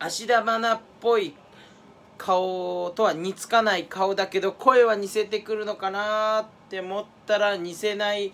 芦田愛菜っぽい顔とは似つかない顔だけど声は似せてくるのかなって思ったら似せない。